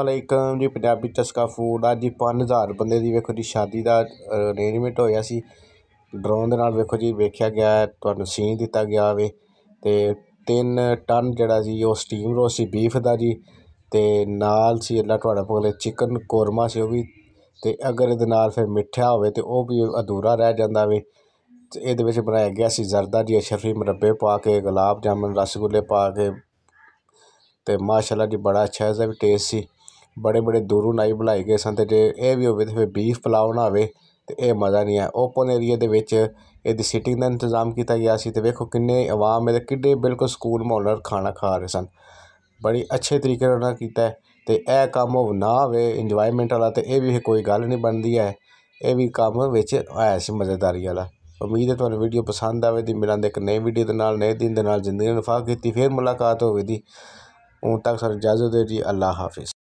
ਅਲੈਕਮ ਜੀ ਪੰਜਾਬੀ ਤਸਕਾ ਫੂਡ ਅੱਜ 5000 ਬੰਦੇ ਦੀ ਵੇਖੋ ਜੀ ਸ਼ਾਦੀ ਦਾ ਅਰੇਂਜਮੈਂਟ ਹੋਇਆ ਸੀ ਡਰੋਨ ਦੇ ਨਾਲ ਵੇਖੋ ਜੀ ਵੇਖਿਆ ਗਿਆ ਤੁਹਾਨੂੰ ਸੀਨ ਦਿੱਤਾ ਗਿਆ ਵੇ ਤੇ 3 ਟਨ ਜਿਹੜਾ ਸੀ ਉਹ ਸਟੀਮ ਰੋਸਟ ਸੀ ਬੀਫ ਦਾ ਜੀ ਤੇ ਨਾਲ ਸੀ ਅੱਲਾ ਤੁਹਾਡਾ ਕੋਲੇ ਚਿਕਨ ਕੋਰਮਾ ਸੀ ਉਹ ਵੀ ਤੇ ਅਗਰ ਇਹਦੇ ਨਾਲ ਫਿਰ ਮਿੱਠਾ ਹੋਵੇ ਤੇ ਉਹ ਵੀ ਅਧੂਰਾ ਰਹਿ ਜਾਂਦਾ ਵੇ ਇਹਦੇ ਵਿੱਚ ਬਣਾਇਆ ਗਿਆ ਸੀ ਜ਼ਰਦਾ ਜੀ ਅਸ਼ਰਫੀ ਮਰੱਬੇ ਪਾ ਕੇ ਗੁਲਾਬ ਜਾਮਨ ਰਸਗੁੱਲੇ ਪਾ ਕੇ ते माशाल्लाह जी बड़ा अच्छा इसका भी टेस्ट सी बड़े बड़े दूरों नाई बनाए गए सन ते जे एह् बी होवे बीफ पुलाव ना होवे तो यह मजा नहीं है ओपन एरिए दे सीटिंग दा इंतजाम किया गया से ते वेखो किन्ने अवाम ऐ ते केड्डे बिलकुल सकून खाना खा रहे सन बड़ी अच्छे तरीके नै कीता ऐ ते एह् ना होवे इंजॉयमेंट वाला तो यह भी कोई गल नहीं बनती है एह् भी काम बिच्च आया इसी मजेदारी वाला उम्मीद है तुम्हें वीडियो पसंद आवे दी मिलां ते इक नई वीडियो दे नए दिन दे जिंदगी ने वफा कीती फिर मुलाकात होवे दी तक सर इजाज़त दे दी अल्लाह हाफ़िज़